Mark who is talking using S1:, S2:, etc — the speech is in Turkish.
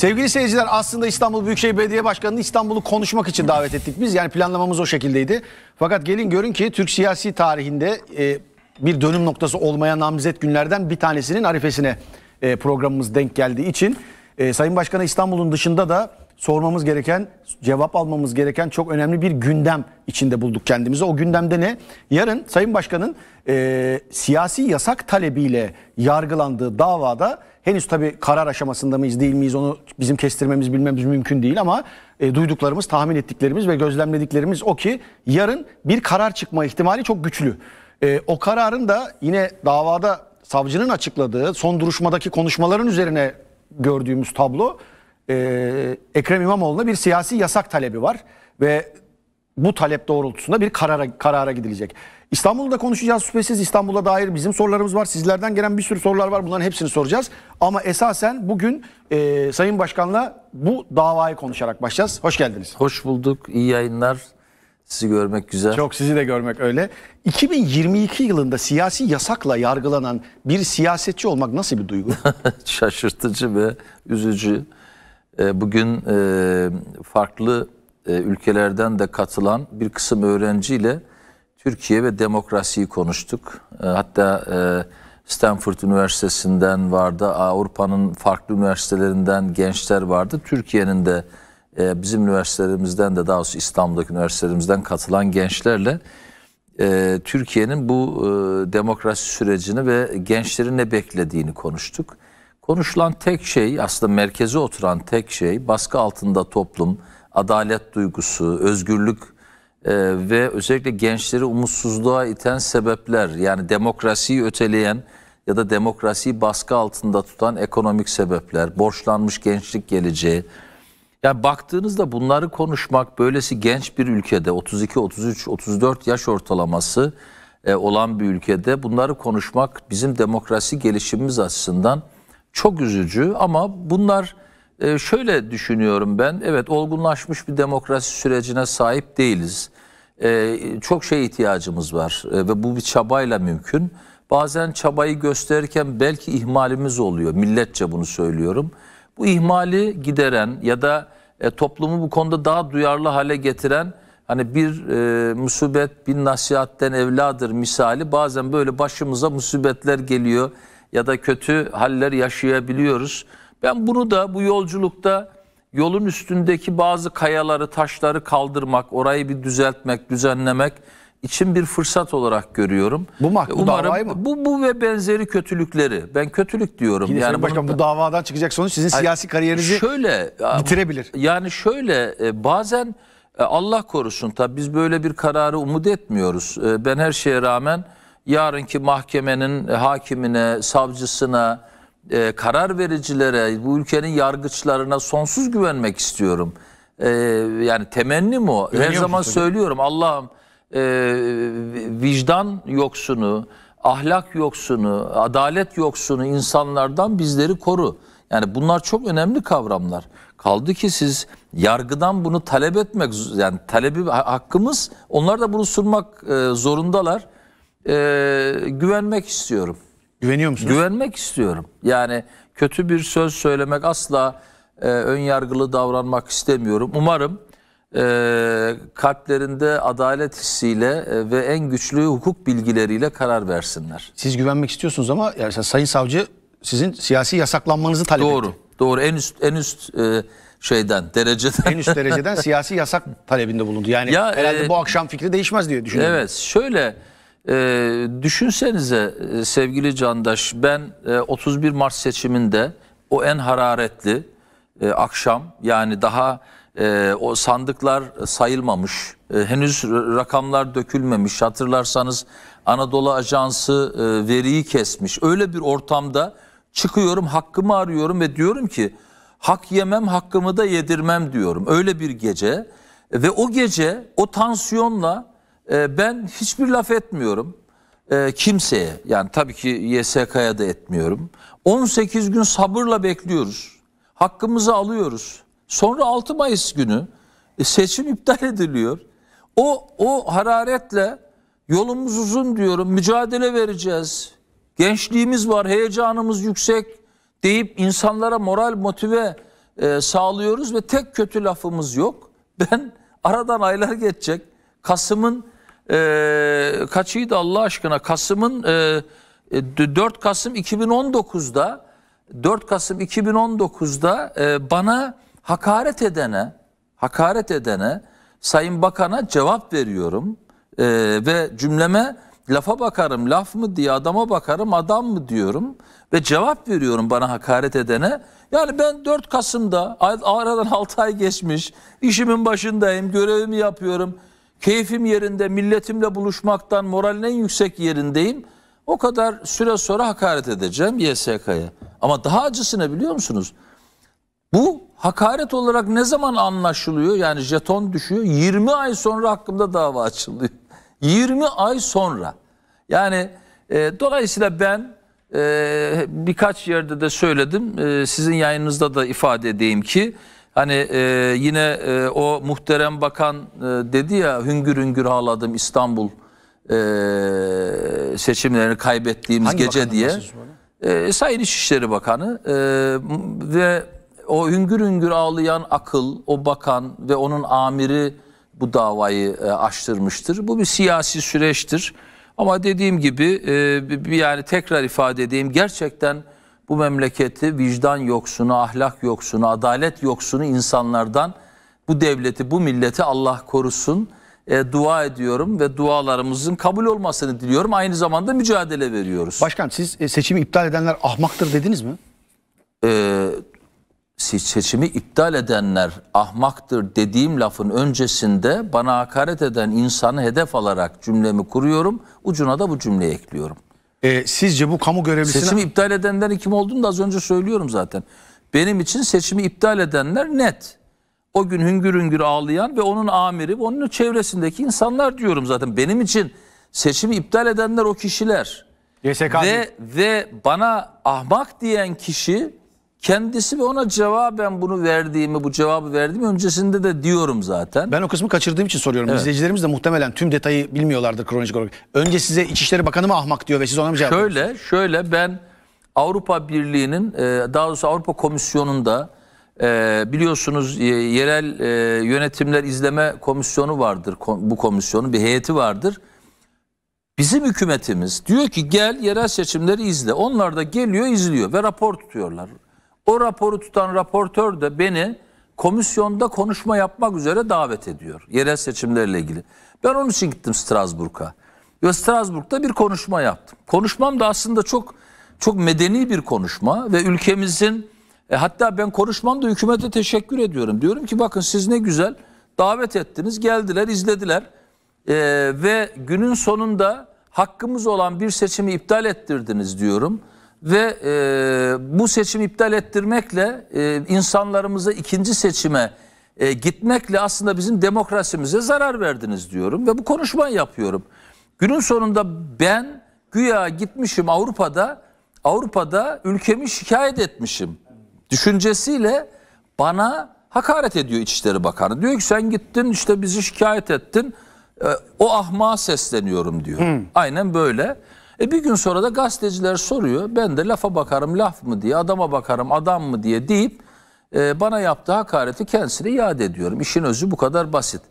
S1: Sevgili seyirciler aslında İstanbul Büyükşehir Belediye Başkanı'nı İstanbul'u konuşmak için davet ettik biz. Yani planlamamız o şekildeydi. Fakat gelin görün ki Türk siyasi tarihinde e, bir dönüm noktası olmaya namzet günlerden bir tanesinin arifesine e, programımız denk geldiği için e, Sayın Başkan'a İstanbul'un dışında da sormamız gereken, cevap almamız gereken çok önemli bir gündem içinde bulduk kendimizi. O gündemde ne? Yarın Sayın Başkan'ın e, siyasi yasak talebiyle yargılandığı davada henüz tabii karar aşamasında mıyız değil miyiz onu bizim kestirmemiz bilmemiz mümkün değil ama e, duyduklarımız, tahmin ettiklerimiz ve gözlemlediklerimiz o ki yarın bir karar çıkma ihtimali çok güçlü. E, o kararın da yine davada savcının açıkladığı son duruşmadaki konuşmaların üzerine gördüğümüz tablo e, Ekrem İmamoğlu'na bir siyasi yasak talebi var ve bu talep doğrultusunda bir karara, karara gidilecek. İstanbul'da konuşacağız şüphesiz. İstanbul'a dair bizim sorularımız var. Sizlerden gelen bir sürü sorular var. Bunların hepsini soracağız. Ama esasen bugün e, Sayın Başkan'la bu davayı konuşarak başlayacağız. Hoş geldiniz. Hoş bulduk. İyi yayınlar. Sizi görmek güzel. Çok sizi de görmek öyle. 2022 yılında siyasi yasakla yargılanan bir siyasetçi olmak nasıl bir duygu? Şaşırtıcı ve üzücü.
S2: E, bugün e, farklı e, ülkelerden de katılan bir kısım öğrenciyle Türkiye ve demokrasiyi konuştuk. Hatta Stanford Üniversitesi'nden vardı, Avrupa'nın farklı üniversitelerinden gençler vardı. Türkiye'nin de bizim üniversitelerimizden de daha doğrusu İstanbul'daki üniversitelerimizden katılan gençlerle Türkiye'nin bu demokrasi sürecini ve gençlerin ne beklediğini konuştuk. Konuşulan tek şey aslında merkeze oturan tek şey baskı altında toplum, adalet duygusu, özgürlük e, ve özellikle gençleri umutsuzluğa iten sebepler yani demokrasiyi öteleyen ya da demokrasiyi baskı altında tutan ekonomik sebepler, borçlanmış gençlik geleceği. Yani baktığınızda bunları konuşmak böylesi genç bir ülkede 32, 33, 34 yaş ortalaması e, olan bir ülkede bunları konuşmak bizim demokrasi gelişimimiz açısından çok üzücü ama bunlar e, şöyle düşünüyorum ben. Evet olgunlaşmış bir demokrasi sürecine sahip değiliz. E, çok şey ihtiyacımız var e, ve bu bir çabayla mümkün. Bazen çabayı gösterirken belki ihmalimiz oluyor. Milletçe bunu söylüyorum. Bu ihmali gideren ya da e, toplumu bu konuda daha duyarlı hale getiren hani bir e, musibet bir nasihatten evladır misali bazen böyle başımıza musibetler geliyor ya da kötü haller yaşayabiliyoruz. Ben bunu da bu yolculukta yolun üstündeki bazı kayaları, taşları kaldırmak, orayı bir düzeltmek, düzenlemek için bir fırsat olarak görüyorum. Bu mahkum Umarım, davayı mı? Bu,
S1: bu ve benzeri
S2: kötülükleri. Ben kötülük diyorum. Yine yani başkan
S1: da, bu davadan çıkacak sonuç sizin siyasi kariyerinizi şöyle,
S2: e, bitirebilir. Yani şöyle e, bazen e, Allah korusun tabi biz böyle bir kararı umut etmiyoruz. Ben her şeye rağmen yarınki mahkemenin e, hakimine, savcısına, e, karar vericilere, bu ülkenin yargıçlarına sonsuz güvenmek istiyorum. E, yani mi o. Her zaman tabii. söylüyorum Allah'ım e, vicdan yoksunu, ahlak yoksunu, adalet yoksunu insanlardan bizleri koru. Yani bunlar çok önemli kavramlar. Kaldı ki siz yargıdan bunu talep etmek yani talebi hakkımız onlar da bunu sunmak e, zorundalar e, güvenmek istiyorum. Güveniyor musunuz? Güvenmek istiyorum. Yani kötü bir söz söylemek asla e, ön yargılı davranmak istemiyorum. Umarım e, kalplerinde adalet hissiyle e, ve en güçlü hukuk bilgileriyle karar versinler.
S1: Siz güvenmek istiyorsunuz ama yani Sayın Savcı sizin siyasi yasaklanmanızı talep doğru, etti.
S2: Doğru. Doğru. En üst en üst e, şeyden dereceden en üst dereceden siyasi yasak talebinde
S1: bulundu. Yani ya, herhalde e, bu
S2: akşam fikri değişmez diye düşünüyorum. Evet. Şöyle ee, e, düşünsenize sevgili Candaş ben e, 31 Mart seçiminde o en hararetli e, akşam yani daha e, o sandıklar sayılmamış e, henüz rakamlar dökülmemiş hatırlarsanız Anadolu Ajansı e, veriyi kesmiş öyle bir ortamda çıkıyorum hakkımı arıyorum ve diyorum ki hak yemem hakkımı da yedirmem diyorum öyle bir gece ve o gece o tansiyonla ee, ben hiçbir laf etmiyorum e, kimseye. Yani tabii ki YSK'ya da etmiyorum. 18 gün sabırla bekliyoruz. Hakkımızı alıyoruz. Sonra 6 Mayıs günü e, seçim iptal ediliyor. O o hararetle yolumuz uzun diyorum. Mücadele vereceğiz. Gençliğimiz var, heyecanımız yüksek deyip insanlara moral motive e, sağlıyoruz ve tek kötü lafımız yok. Ben aradan aylar geçecek. Kasım'ın e, kaçıydı Allah aşkına? Kasım'ın e, 4 e, Kasım 2019'da 4 Kasım 2019'da e, bana hakaret edene hakaret edene Sayın Bakan'a cevap veriyorum e, ve cümleme lafa bakarım laf mı diye adama bakarım adam mı diyorum ve cevap veriyorum bana hakaret edene. Yani ben 4 Kasım'da aradan 6 ay geçmiş işimin başındayım görevimi yapıyorum keyfim yerinde, milletimle buluşmaktan moralin en yüksek yerindeyim. O kadar süre sonra hakaret edeceğim YSK'ya. Ama daha acısını biliyor musunuz? Bu hakaret olarak ne zaman anlaşılıyor? Yani jeton düşüyor. 20 ay sonra hakkımda dava açılıyor. 20 ay sonra. Yani e, dolayısıyla ben e, birkaç yerde de söyledim. E, sizin yayınınızda da ifade edeyim ki Hani e, yine e, o muhterem bakan e, dedi ya hüngür hüngür ağladım İstanbul e, seçimlerini kaybettiğimiz Hangi gece diye. E, Sayın İçişleri Bakanı e, ve o hüngür hüngür ağlayan akıl, o bakan ve onun amiri bu davayı e, açtırmıştır. Bu bir siyasi süreçtir. Ama dediğim gibi e, yani tekrar ifade edeyim gerçekten bu memleketi vicdan yoksunu, ahlak yoksunu, adalet yoksunu insanlardan bu devleti, bu milleti Allah korusun e, dua ediyorum ve dualarımızın kabul olmasını diliyorum. Aynı zamanda mücadele veriyoruz. Başkan siz e, seçimi iptal edenler ahmaktır dediniz mi? E, seçimi iptal edenler ahmaktır dediğim lafın öncesinde bana hakaret eden insanı hedef alarak cümlemi kuruyorum. Ucuna da bu cümleyi ekliyorum. E, sizce
S1: bu kamu görevlisine... Seçimi
S2: iptal edenlerin kim olduğunu da az önce söylüyorum zaten. Benim için seçimi iptal edenler net. O gün hüngür hüngür ağlayan ve onun amiri ve onun çevresindeki insanlar diyorum zaten. Benim için seçimi iptal edenler o kişiler. YSK ve, ve bana ahmak diyen kişi Kendisi ve ona cevaben
S1: bunu verdiğimi, bu cevabı verdiğimi öncesinde de diyorum zaten. Ben o kısmı kaçırdığım için soruyorum. Evet. İzleyicilerimiz de muhtemelen tüm detayı bilmiyorlardır kronolojik olarak. Önce size İçişleri Bakanı mı ahmak diyor ve siz ona mı cevap Şöyle,
S2: şöyle ben Avrupa Birliği'nin, e, daha doğrusu Avrupa
S1: Komisyonu'nda
S2: e, biliyorsunuz e, yerel yönetimler izleme komisyonu vardır. Bu komisyonun bir heyeti vardır. Bizim hükümetimiz diyor ki gel yerel seçimleri izle. Onlar da geliyor izliyor ve rapor tutuyorlar. O raporu tutan raportör de beni komisyonda konuşma yapmak üzere davet ediyor. Yerel seçimlerle ilgili. Ben onun için gittim Strasbourg'a. Ve Strasbourg'da bir konuşma yaptım. Konuşmam da aslında çok çok medeni bir konuşma ve ülkemizin e, hatta ben konuşmam hükümete teşekkür ediyorum. Diyorum ki bakın siz ne güzel davet ettiniz, geldiler, izlediler e, ve günün sonunda hakkımız olan bir seçimi iptal ettirdiniz diyorum ve e, bu seçimi iptal ettirmekle e, insanlarımıza ikinci seçime e, gitmekle aslında bizim demokrasimize zarar verdiniz diyorum ve bu konuşmayı yapıyorum. Günün sonunda ben güya gitmişim Avrupa'da Avrupa'da ülkemi şikayet etmişim düşüncesiyle bana hakaret ediyor İçişleri Bakanı. Diyor ki sen gittin işte bizi şikayet ettin. E, o ahmağa sesleniyorum diyor. Hı. Aynen böyle. E bir gün sonra da gazeteciler soruyor. Ben de lafa bakarım laf mı diye, adama bakarım adam mı diye deyip e, bana yaptığı hakareti kendisine iade ediyorum. İşin özü bu kadar basit.